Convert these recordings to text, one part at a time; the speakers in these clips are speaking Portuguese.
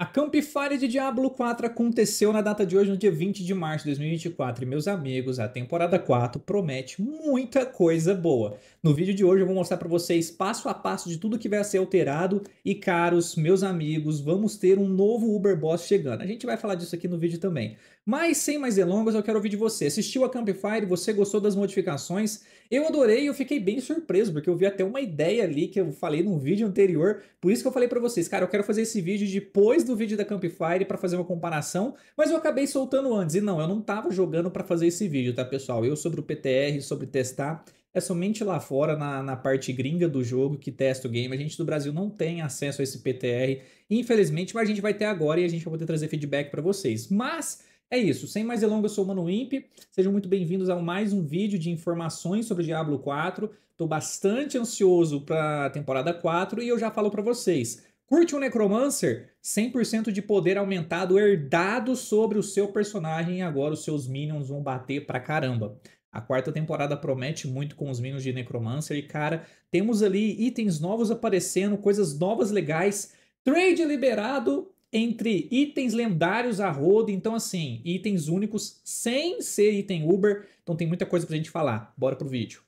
A campfire de Diablo 4 aconteceu na data de hoje, no dia 20 de março de 2024, e meus amigos, a temporada 4 promete muita coisa boa. No vídeo de hoje eu vou mostrar para vocês passo a passo de tudo que vai ser alterado e caros meus amigos, vamos ter um novo Uber Boss chegando. A gente vai falar disso aqui no vídeo também. Mas sem mais delongas, eu quero ouvir de você. Assistiu a Campfire? Você gostou das modificações? Eu adorei e eu fiquei bem surpreso, porque eu vi até uma ideia ali que eu falei num vídeo anterior. Por isso que eu falei para vocês, cara, eu quero fazer esse vídeo depois do vídeo da Campfire para fazer uma comparação, mas eu acabei soltando antes. E não, eu não tava jogando para fazer esse vídeo, tá, pessoal? Eu sobre o PTR, sobre testar, é somente lá fora, na, na parte gringa do jogo, que testa o game. A gente do Brasil não tem acesso a esse PTR, infelizmente, mas a gente vai ter agora e a gente vai poder trazer feedback para vocês. Mas é isso, sem mais delongas, eu sou o Mano Imp. Sejam muito bem-vindos a mais um vídeo de informações sobre Diablo 4. Estou bastante ansioso para a temporada 4 e eu já falo para vocês. Curte um Necromancer? 100% de poder aumentado herdado sobre o seu personagem e agora os seus minions vão bater pra caramba. A quarta temporada promete muito com os minions de Necromancer e cara, temos ali itens novos aparecendo, coisas novas legais, trade liberado entre itens lendários a roda, então assim, itens únicos sem ser item Uber. Então tem muita coisa pra gente falar. Bora pro vídeo.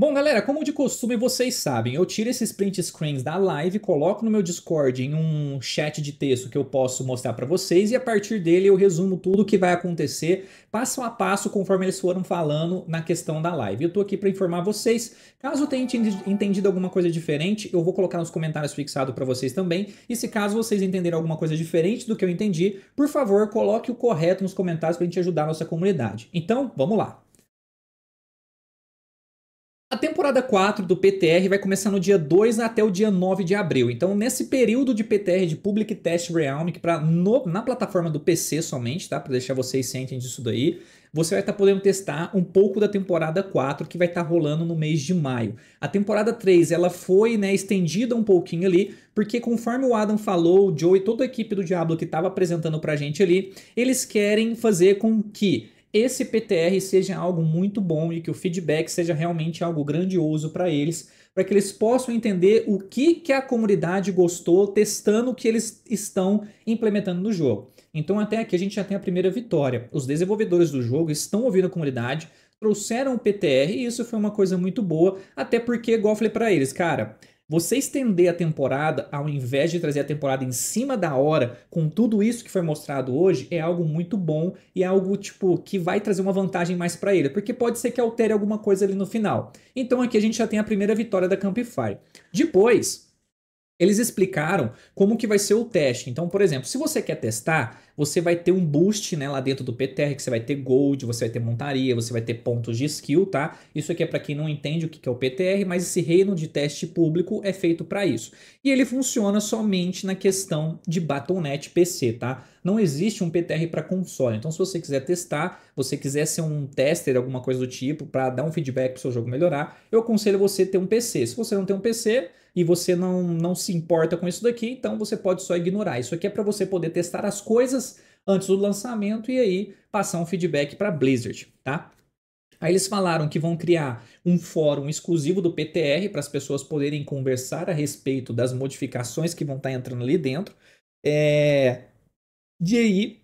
Bom, galera, como de costume vocês sabem, eu tiro esses print screens da live, coloco no meu Discord em um chat de texto que eu posso mostrar para vocês e a partir dele eu resumo tudo o que vai acontecer passo a passo conforme eles foram falando na questão da live. Eu tô aqui para informar vocês. Caso tenha entendido alguma coisa diferente, eu vou colocar nos comentários fixado para vocês também. E se caso vocês entenderem alguma coisa diferente do que eu entendi, por favor, coloque o correto nos comentários para a gente ajudar a nossa comunidade. Então, vamos lá. A temporada 4 do PTR vai começar no dia 2 até o dia 9 de abril. Então, nesse período de PTR de Public Test Realm, que pra, no, na plataforma do PC somente, tá? Para deixar vocês cientes disso daí, você vai estar tá podendo testar um pouco da temporada 4 que vai estar tá rolando no mês de maio. A temporada 3, ela foi, né, estendida um pouquinho ali, porque conforme o Adam falou, o Joe e toda a equipe do Diablo que estava apresentando pra gente ali, eles querem fazer com que esse PTR seja algo muito bom e que o feedback seja realmente algo grandioso para eles, para que eles possam entender o que, que a comunidade gostou testando o que eles estão implementando no jogo. Então, até aqui a gente já tem a primeira vitória. Os desenvolvedores do jogo estão ouvindo a comunidade, trouxeram o PTR e isso foi uma coisa muito boa, até porque, igual eu falei para eles, cara, você estender a temporada, ao invés de trazer a temporada em cima da hora, com tudo isso que foi mostrado hoje, é algo muito bom e é algo tipo que vai trazer uma vantagem mais para ele, porque pode ser que altere alguma coisa ali no final. Então aqui a gente já tem a primeira vitória da Campify. Depois, eles explicaram como que vai ser o teste. Então, por exemplo, se você quer testar, você vai ter um boost né, lá dentro do PTR, que você vai ter gold, você vai ter montaria, você vai ter pontos de skill, tá? Isso aqui é para quem não entende o que é o PTR, mas esse reino de teste público é feito para isso. E ele funciona somente na questão de Battle.net PC, tá? Não existe um PTR para console. Então, se você quiser testar, você quiser ser um tester, alguma coisa do tipo, para dar um feedback para o seu jogo melhorar, eu aconselho você ter um PC. Se você não tem um PC, e você não, não se importa com isso daqui, então você pode só ignorar. Isso aqui é para você poder testar as coisas antes do lançamento e aí passar um feedback para Blizzard, tá? Aí eles falaram que vão criar um fórum exclusivo do PTR para as pessoas poderem conversar a respeito das modificações que vão estar tá entrando ali dentro. É... E aí,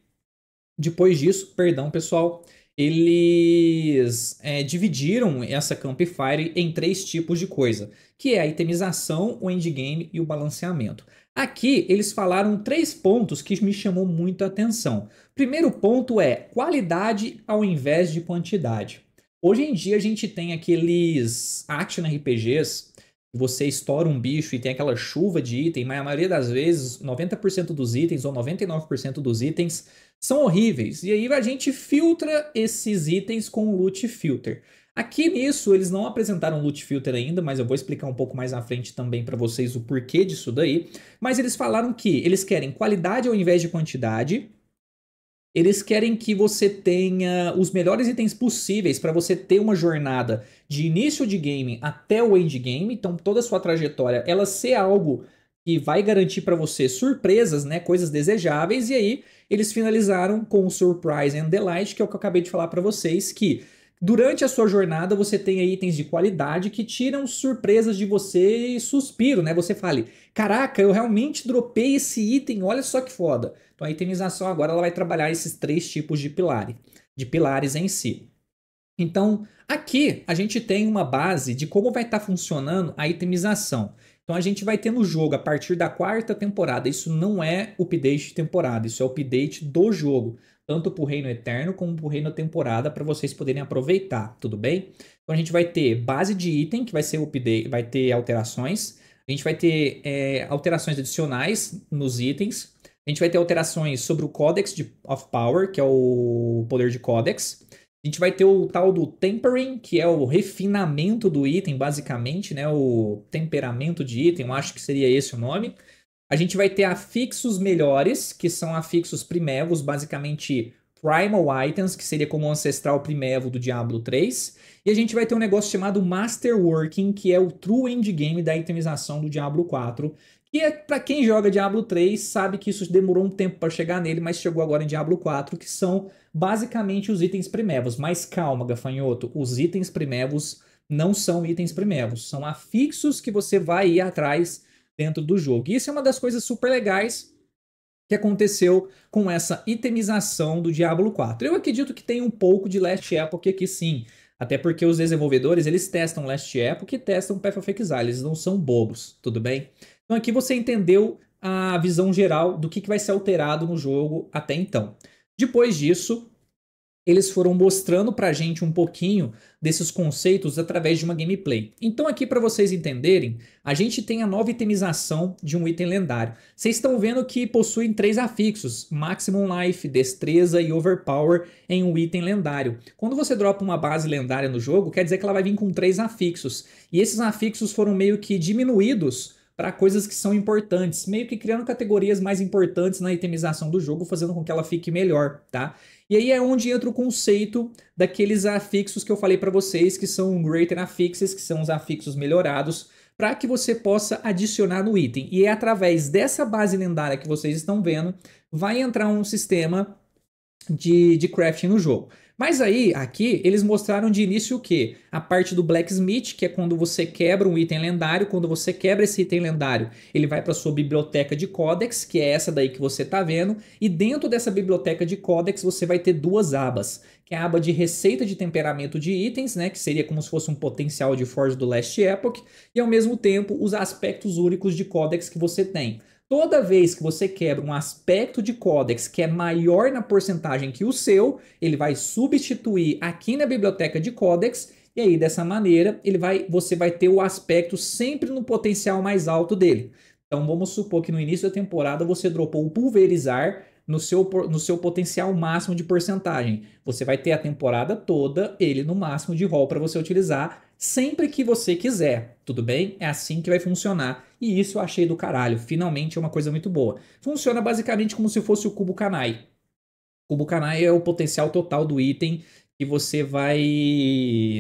depois disso, perdão pessoal, eles é, dividiram essa Campfire em três tipos de coisa que é a itemização, o endgame e o balanceamento. Aqui eles falaram três pontos que me chamou a atenção. Primeiro ponto é qualidade ao invés de quantidade. Hoje em dia a gente tem aqueles action RPGs você estoura um bicho e tem aquela chuva de item, mas a maioria das vezes, 90% dos itens ou 99% dos itens são horríveis. E aí a gente filtra esses itens com o loot filter. Aqui nisso, eles não apresentaram loot filter ainda, mas eu vou explicar um pouco mais à frente também para vocês o porquê disso daí. Mas eles falaram que eles querem qualidade ao invés de quantidade. Eles querem que você tenha os melhores itens possíveis para você ter uma jornada de início de game até o endgame. Então, toda a sua trajetória ela ser algo que vai garantir para você surpresas, né, coisas desejáveis. E aí eles finalizaram com o Surprise and Delight, que é o que eu acabei de falar para vocês, que Durante a sua jornada, você tem aí itens de qualidade que tiram surpresas de você e suspiro, né? Você fale, caraca, eu realmente dropei esse item, olha só que foda. Então a itemização agora ela vai trabalhar esses três tipos de, pilares, de pilares em si. Então, aqui a gente tem uma base de como vai estar tá funcionando a itemização. Então a gente vai ter no jogo a partir da quarta temporada. Isso não é update de temporada, isso é update do jogo tanto para o reino eterno como para o reino temporada, para vocês poderem aproveitar, tudo bem? Então a gente vai ter base de item, que vai ser update, vai ter alterações, a gente vai ter é, alterações adicionais nos itens, a gente vai ter alterações sobre o Codex de, of Power, que é o poder de Codex. A gente vai ter o tal do tempering, que é o refinamento do item, basicamente, né? O temperamento de item, eu acho que seria esse o nome. A gente vai ter afixos melhores, que são afixos primevos, basicamente primal items, que seria como o ancestral primevo do Diablo 3. E a gente vai ter um negócio chamado Masterworking, que é o true endgame da itemização do Diablo 4. Que é, para quem joga Diablo 3, sabe que isso demorou um tempo para chegar nele, mas chegou agora em Diablo 4, que são basicamente os itens primevos. Mas calma, gafanhoto, os itens primevos não são itens primevos, são afixos que você vai ir atrás dentro do jogo. E isso é uma das coisas super legais que aconteceu com essa itemização do Diablo 4. Eu acredito que tem um pouco de Last Epoch aqui sim, até porque os desenvolvedores, eles testam Last Epoch e testam Path of Exile, eles não são bobos, tudo bem? Então aqui você entendeu a visão geral do que, que vai ser alterado no jogo até então. Depois disso, eles foram mostrando pra gente um pouquinho desses conceitos através de uma gameplay. Então aqui para vocês entenderem, a gente tem a nova itemização de um item lendário. Vocês estão vendo que possuem três afixos, Maximum Life, Destreza e Overpower em um item lendário. Quando você dropa uma base lendária no jogo, quer dizer que ela vai vir com três afixos. E esses afixos foram meio que diminuídos para coisas que são importantes, meio que criando categorias mais importantes na itemização do jogo, fazendo com que ela fique melhor, tá? E aí é onde entra o conceito daqueles afixos que eu falei para vocês, que são greater affixes, que são os afixos melhorados, para que você possa adicionar no item. E é através dessa base lendária que vocês estão vendo, vai entrar um sistema de, de crafting no jogo. Mas aí, aqui, eles mostraram de início o quê? A parte do Blacksmith, que é quando você quebra um item lendário. Quando você quebra esse item lendário, ele vai para sua biblioteca de códex que é essa daí que você está vendo. E dentro dessa biblioteca de códex você vai ter duas abas. Que é a aba de receita de temperamento de itens, né? Que seria como se fosse um potencial de Forge do Last Epoch. E ao mesmo tempo, os aspectos únicos de códex que você tem. Toda vez que você quebra um aspecto de códex que é maior na porcentagem que o seu, ele vai substituir aqui na biblioteca de códex e aí dessa maneira ele vai, você vai ter o aspecto sempre no potencial mais alto dele. Então vamos supor que no início da temporada você dropou o pulverizar no seu, no seu potencial máximo de porcentagem. Você vai ter a temporada toda ele no máximo de roll para você utilizar sempre que você quiser, tudo bem? É assim que vai funcionar. E isso eu achei do caralho. Finalmente é uma coisa muito boa. Funciona basicamente como se fosse o cubo Kanai. Cubo Kanai é o potencial total do item que você vai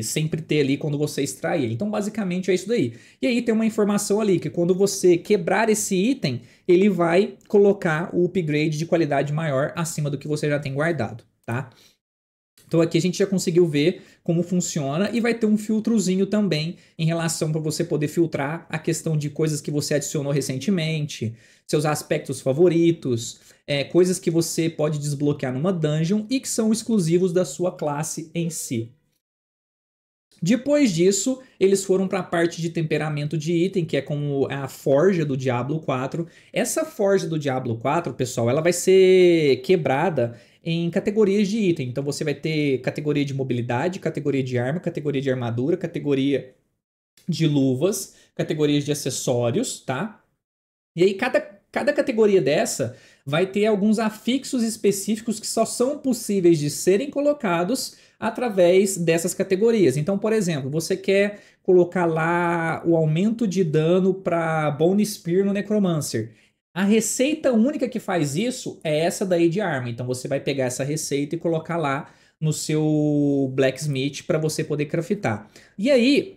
sempre ter ali quando você extrair. Então, basicamente é isso daí. E aí tem uma informação ali que quando você quebrar esse item, ele vai colocar o upgrade de qualidade maior acima do que você já tem guardado, tá? Então aqui a gente já conseguiu ver como funciona e vai ter um filtrozinho também em relação para você poder filtrar a questão de coisas que você adicionou recentemente, seus aspectos favoritos, é, coisas que você pode desbloquear numa dungeon e que são exclusivos da sua classe em si. Depois disso, eles foram para a parte de temperamento de item, que é como a forja do Diablo 4. Essa forja do Diablo 4, pessoal, ela vai ser quebrada em categorias de item. Então você vai ter categoria de mobilidade, categoria de arma, categoria de armadura, categoria de luvas, categorias de acessórios, tá? E aí cada, cada categoria dessa vai ter alguns afixos específicos que só são possíveis de serem colocados através dessas categorias. Então, por exemplo, você quer colocar lá o aumento de dano para Bone Spear no Necromancer. A receita única que faz isso é essa daí de arma. Então você vai pegar essa receita e colocar lá no seu blacksmith para você poder craftar. E aí,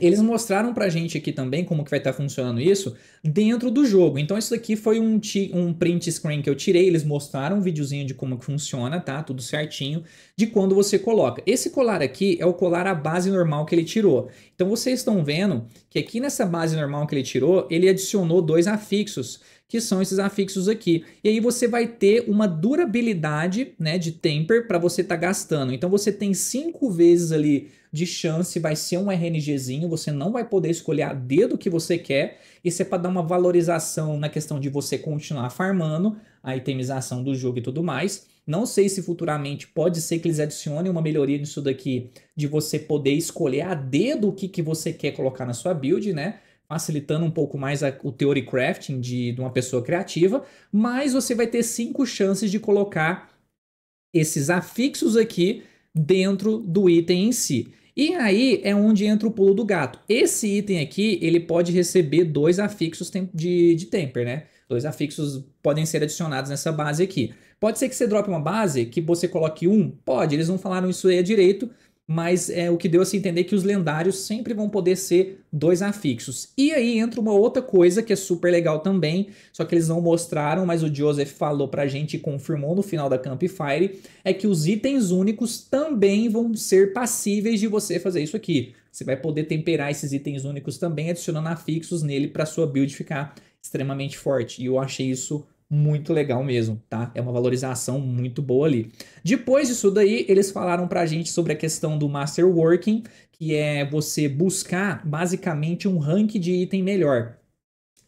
eles mostraram pra gente aqui também como que vai estar tá funcionando isso dentro do jogo. Então isso aqui foi um, um print screen que eu tirei, eles mostraram um videozinho de como que funciona, tá? Tudo certinho, de quando você coloca. Esse colar aqui é o colar à base normal que ele tirou. Então vocês estão vendo que aqui nessa base normal que ele tirou, ele adicionou dois afixos que são esses afixos aqui. E aí você vai ter uma durabilidade né, de temper para você estar tá gastando. Então você tem cinco vezes ali de chance, vai ser um RNGzinho, você não vai poder escolher a dedo que você quer. Isso é para dar uma valorização na questão de você continuar farmando, a itemização do jogo e tudo mais. Não sei se futuramente pode ser que eles adicionem uma melhoria nisso daqui, de você poder escolher a dedo o que, que você quer colocar na sua build, né? facilitando um pouco mais a, o theory crafting de, de uma pessoa criativa, mas você vai ter cinco chances de colocar esses afixos aqui dentro do item em si. E aí é onde entra o pulo do gato. Esse item aqui, ele pode receber dois afixos de, de temper, né? Dois afixos podem ser adicionados nessa base aqui. Pode ser que você drope uma base que você coloque um? Pode, eles não falaram isso aí direito, mas é o que deu a se entender é que os lendários sempre vão poder ser dois afixos. E aí entra uma outra coisa que é super legal também, só que eles não mostraram, mas o Joseph falou pra gente e confirmou no final da Campfire, é que os itens únicos também vão ser passíveis de você fazer isso aqui. Você vai poder temperar esses itens únicos também, adicionando afixos nele para sua build ficar extremamente forte. E eu achei isso muito legal mesmo, tá? É uma valorização muito boa ali. Depois disso daí, eles falaram pra gente sobre a questão do master working que é você buscar basicamente um rank de item melhor.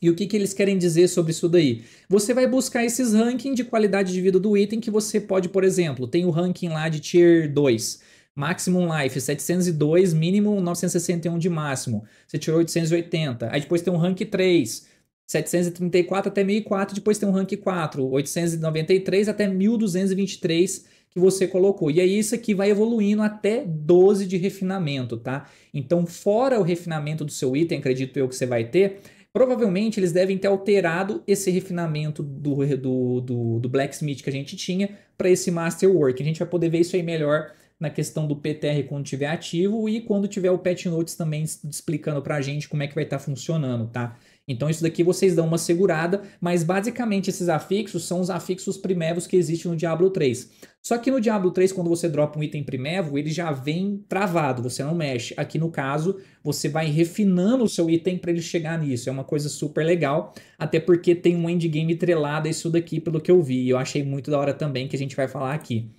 E o que, que eles querem dizer sobre isso daí? Você vai buscar esses rankings de qualidade de vida do item que você pode, por exemplo, tem o ranking lá de tier 2. Maximum Life 702, mínimo 961 de máximo. Você tirou 880. Aí depois tem um rank 3. 734 até 1004, depois tem um rank 4, 893 até 1223 que você colocou. E aí é isso aqui vai evoluindo até 12 de refinamento, tá? Então, fora o refinamento do seu item, acredito eu que você vai ter, provavelmente eles devem ter alterado esse refinamento do, do, do, do blacksmith que a gente tinha para esse masterwork. A gente vai poder ver isso aí melhor na questão do PTR quando tiver ativo e quando tiver o patch notes também explicando para a gente como é que vai estar tá funcionando, tá? Então, isso daqui vocês dão uma segurada, mas basicamente esses afixos são os afixos primevos que existem no Diablo 3. Só que no Diablo 3, quando você dropa um item primevo, ele já vem travado, você não mexe. Aqui no caso, você vai refinando o seu item para ele chegar nisso. É uma coisa super legal, até porque tem um endgame trelado isso daqui, pelo que eu vi. eu achei muito da hora também, que a gente vai falar aqui.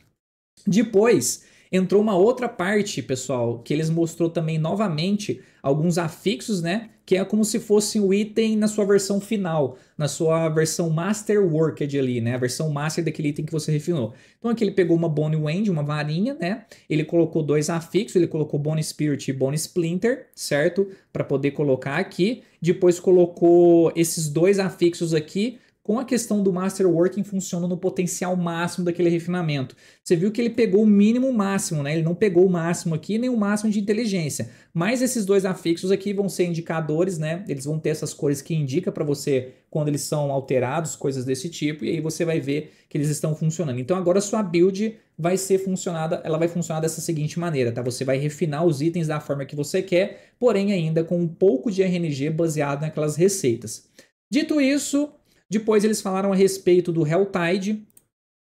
Depois, entrou uma outra parte, pessoal, que eles mostrou também novamente alguns afixos, né? Que é como se fosse um item na sua versão final, na sua versão masterworked ali, né? A versão master daquele item que você refinou. Então aqui ele pegou uma Bone Wend, uma varinha, né? Ele colocou dois afixos, ele colocou Bone Spirit e Bone Splinter, certo? Para poder colocar aqui. Depois colocou esses dois afixos aqui com a questão do masterworking funciona no potencial máximo daquele refinamento. Você viu que ele pegou o mínimo máximo, né? Ele não pegou o máximo aqui nem o máximo de inteligência. Mas esses dois afixos aqui vão ser indicadores, né? Eles vão ter essas cores que indica para você quando eles são alterados, coisas desse tipo, e aí você vai ver que eles estão funcionando. Então agora a sua build vai ser funcionada, ela vai funcionar dessa seguinte maneira, tá? Você vai refinar os itens da forma que você quer, porém ainda com um pouco de RNG baseado naquelas receitas. Dito isso, depois eles falaram a respeito do Helltide.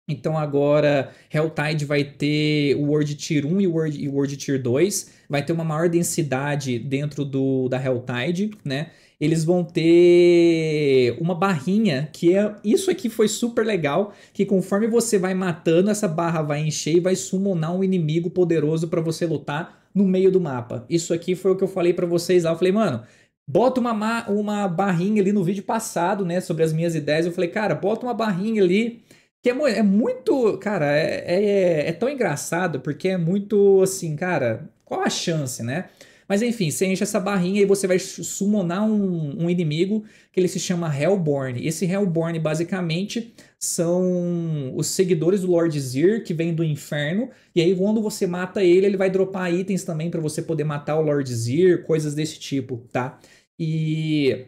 Então agora Helltide vai ter o World Tier 1 e o World, e World Tier 2. Vai ter uma maior densidade dentro do da Helltide, né? eles vão ter uma barrinha que é isso aqui foi super legal que conforme você vai matando essa barra vai encher e vai summonar um inimigo poderoso para você lutar no meio do mapa. Isso aqui foi o que eu falei para vocês lá. Eu falei, mano, Bota uma, uma barrinha ali no vídeo passado, né? Sobre as minhas ideias. Eu falei, cara, bota uma barrinha ali. Que é, é muito. Cara, é, é, é tão engraçado porque é muito assim, cara. Qual a chance, né? Mas enfim, você enche essa barrinha e você vai summonar um, um inimigo que ele se chama Hellborn. Esse Hellborn, basicamente, são os seguidores do Lord Zir, que vem do inferno. E aí, quando você mata ele, ele vai dropar itens também para você poder matar o Lord Zir, coisas desse tipo, tá? E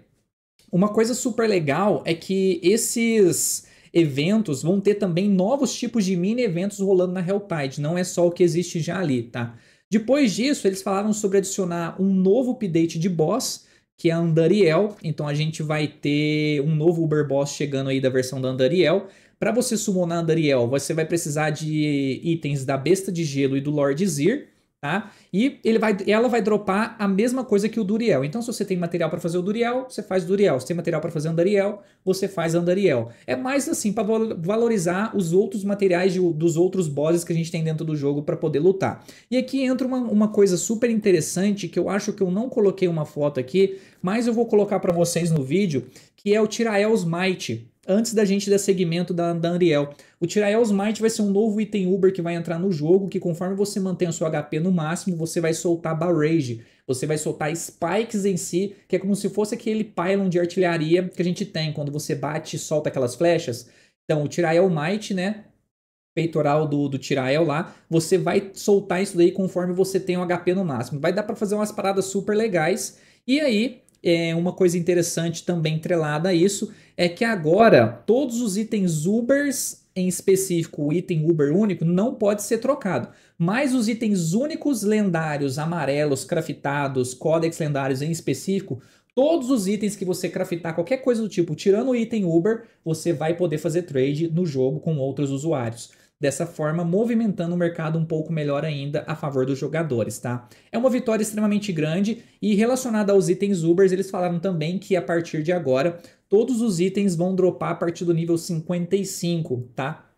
uma coisa super legal é que esses eventos vão ter também novos tipos de mini eventos rolando na Helltide, não é só o que existe já ali, tá? Depois disso, eles falaram sobre adicionar um novo update de boss, que é a Andariel. Então a gente vai ter um novo Uber Boss chegando aí da versão da Andariel. Para você summonar Andariel, você vai precisar de itens da Besta de Gelo e do Lord Zir. Tá? E ele vai, ela vai dropar a mesma coisa que o Duriel. Então, se você tem material para fazer o Duriel, você faz o Duriel. Se tem material para fazer o Andariel, você faz o Andariel. É mais assim para valorizar os outros materiais de, dos outros bosses que a gente tem dentro do jogo para poder lutar. E aqui entra uma, uma coisa super interessante que eu acho que eu não coloquei uma foto aqui, mas eu vou colocar para vocês no vídeo, que é o Tirael's Might antes da gente dar segmento da, da Unreal. O Tirael's Might vai ser um novo item Uber que vai entrar no jogo, que conforme você mantém o seu HP no máximo, você vai soltar Barrage, você vai soltar Spikes em si, que é como se fosse aquele pylon de artilharia que a gente tem, quando você bate e solta aquelas flechas. Então, o Tirael Might, né, peitoral do, do Tirael lá, você vai soltar isso daí conforme você tem o HP no máximo. Vai dar para fazer umas paradas super legais, e aí é, uma coisa interessante também entrelada a isso é que agora todos os itens Ubers, em específico o item Uber único, não pode ser trocado. Mas os itens únicos lendários, amarelos, craftados, códex lendários em específico, todos os itens que você craftar, qualquer coisa do tipo, tirando o item Uber, você vai poder fazer trade no jogo com outros usuários dessa forma movimentando o mercado um pouco melhor ainda a favor dos jogadores, tá? É uma vitória extremamente grande e relacionada aos itens Ubers, eles falaram também que a partir de agora todos os itens vão dropar a partir do nível 55, tá?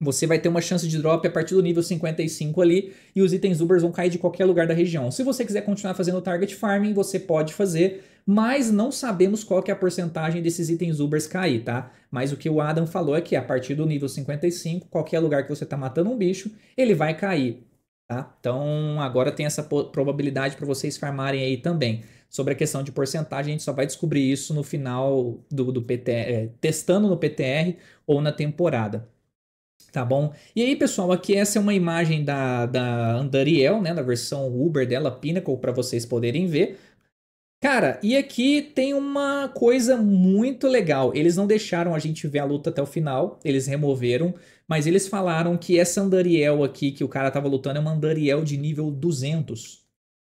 Você vai ter uma chance de drop a partir do nível 55 ali, e os itens Ubers vão cair de qualquer lugar da região. Se você quiser continuar fazendo target farming, você pode fazer, mas não sabemos qual que é a porcentagem desses itens Ubers cair, tá? Mas o que o Adam falou é que a partir do nível 55, qualquer lugar que você está matando um bicho, ele vai cair, tá? Então agora tem essa probabilidade para vocês farmarem aí também. Sobre a questão de porcentagem, a gente só vai descobrir isso no final do, do PTR, é, testando no PTR ou na temporada. Tá bom? E aí, pessoal, aqui essa é uma imagem da, da Andariel, né, da versão Uber dela, Pinnacle, para vocês poderem ver. Cara, e aqui tem uma coisa muito legal. Eles não deixaram a gente ver a luta até o final, eles removeram, mas eles falaram que essa Andariel aqui que o cara tava lutando é uma Andariel de nível 200.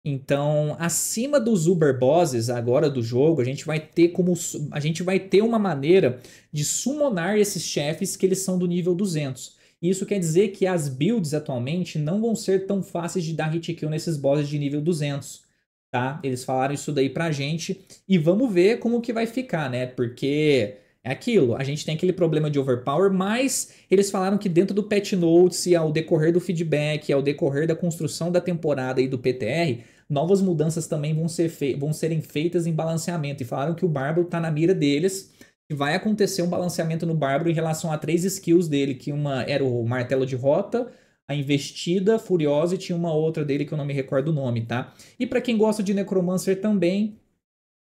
Então, acima dos Uber Bosses agora do jogo, a gente vai ter como a gente vai ter uma maneira de summonar esses chefes que eles são do nível 200. Isso quer dizer que as builds atualmente não vão ser tão fáceis de dar hit kill nesses bosses de nível 200 tá? Eles falaram isso daí pra gente e vamos ver como que vai ficar, né? Porque é aquilo, a gente tem aquele problema de overpower, mas eles falaram que dentro do patch notes e ao decorrer do feedback, ao decorrer da construção da temporada e do PTR, novas mudanças também vão, ser vão serem feitas em balanceamento e falaram que o Bárbaro tá na mira deles. que vai acontecer um balanceamento no Bárbaro em relação a três skills dele, que uma era o martelo de rota, a Investida Furiosa e tinha uma outra dele que eu não me recordo o nome, tá? E para quem gosta de Necromancer também,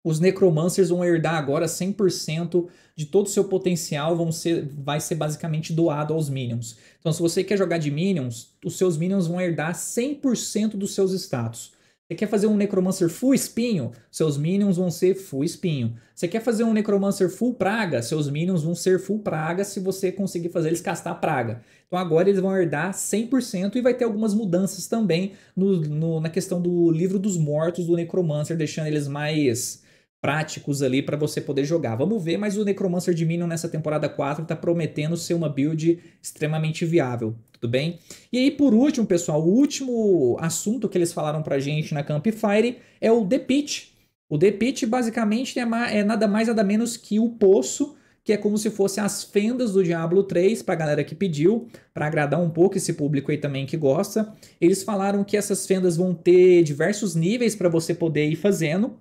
os Necromancers vão herdar agora 100% de todo o seu potencial, vão ser, vai ser basicamente doado aos Minions. Então se você quer jogar de Minions, os seus Minions vão herdar 100% dos seus status. Você quer fazer um Necromancer full espinho? Seus minions vão ser full espinho. Você quer fazer um Necromancer full praga? Seus minions vão ser full praga se você conseguir fazer eles castar praga. Então agora eles vão herdar 100% e vai ter algumas mudanças também no, no, na questão do livro dos mortos do Necromancer, deixando eles mais práticos ali para você poder jogar. Vamos ver, mas o Necromancer de Minion nessa temporada 4 está prometendo ser uma build extremamente viável, tudo bem? E aí, por último, pessoal, o último assunto que eles falaram pra gente na Campfire é o The Pit. O The Pit basicamente é, é nada mais nada menos que o poço que é como se fosse as fendas do Diablo 3 para a galera que pediu, para agradar um pouco esse público aí também que gosta. Eles falaram que essas fendas vão ter diversos níveis para você poder ir fazendo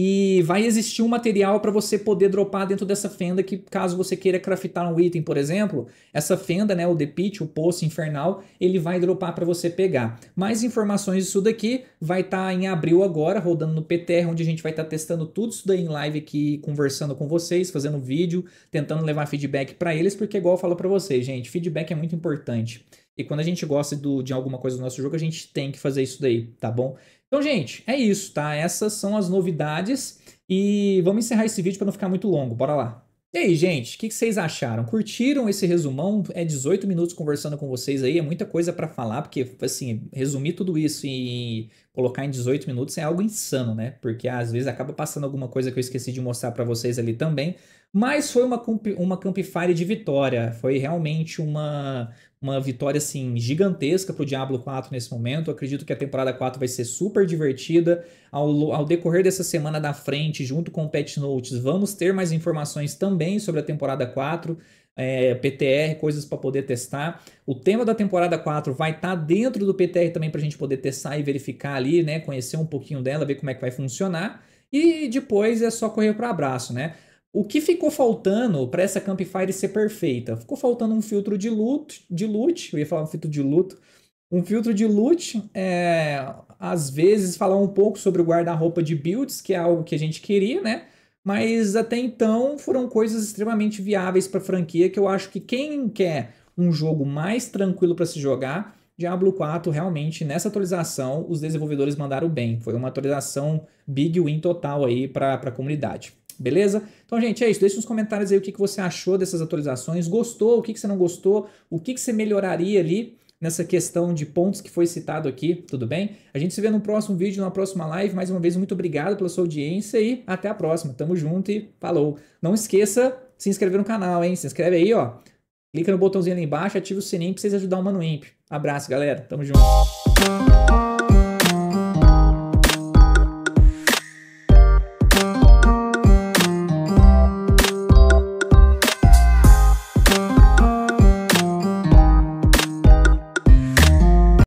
e vai existir um material para você poder dropar dentro dessa fenda que caso você queira craftar um item, por exemplo, essa fenda, né, o The Pit, o Poço Infernal, ele vai dropar para você pegar. Mais informações disso daqui vai estar tá em abril agora, rodando no PTR, onde a gente vai estar tá testando tudo isso daí em live aqui, conversando com vocês, fazendo vídeo, tentando levar feedback para eles, porque igual eu falo para vocês, gente, feedback é muito importante. E quando a gente gosta do, de alguma coisa do nosso jogo, a gente tem que fazer isso daí, tá bom? Então, gente, é isso, tá? Essas são as novidades. E vamos encerrar esse vídeo para não ficar muito longo. Bora lá. E aí, gente, o que, que, vocês acharam? Curtiram esse resumão? É 18 minutos conversando com vocês aí, é muita coisa para falar, porque, assim, resumir tudo isso e colocar em 18 minutos é algo insano, né? Porque às vezes acaba passando alguma coisa que eu esqueci de mostrar para vocês ali também. Mas foi uma, uma Campfire de vitória. Foi realmente uma, uma vitória assim gigantesca para o Diablo 4 nesse momento. Eu acredito que a temporada 4 vai ser super divertida. Ao, ao decorrer dessa semana da frente, junto com o Patch Notes, vamos ter mais informações também sobre a temporada 4. É, PTR, coisas para poder testar. O tema da temporada 4 vai estar tá dentro do PTR também para a gente poder testar e verificar ali, né? Conhecer um pouquinho dela, ver como é que vai funcionar. E depois é só correr para abraço, né? O que ficou faltando para essa Campfire ser perfeita? Ficou faltando um filtro de loot, de loot, eu ia falar um filtro de luto, um filtro de loot, é, às vezes falar um pouco sobre o guarda-roupa de builds, que é algo que a gente queria, né? Mas até então foram coisas extremamente viáveis para a franquia, que eu acho que quem quer um jogo mais tranquilo para se jogar, Diablo 4 realmente nessa atualização os desenvolvedores mandaram bem. Foi uma atualização big win total aí para a comunidade. Beleza? Então, gente, é isso. Deixa nos comentários aí o que, que você achou dessas atualizações. Gostou? O que, que você não gostou? O que, que você melhoraria ali? nessa questão de pontos que foi citado aqui, tudo bem? A gente se vê no próximo vídeo, na próxima live. Mais uma vez, muito obrigado pela sua audiência e até a próxima. Tamo junto e falou. Não esqueça de se inscrever no canal, hein? Se inscreve aí, ó. Clica no botãozinho ali embaixo, ativa o sininho pra vocês ajudar o Mano Imp. Abraço, galera. Tamo junto.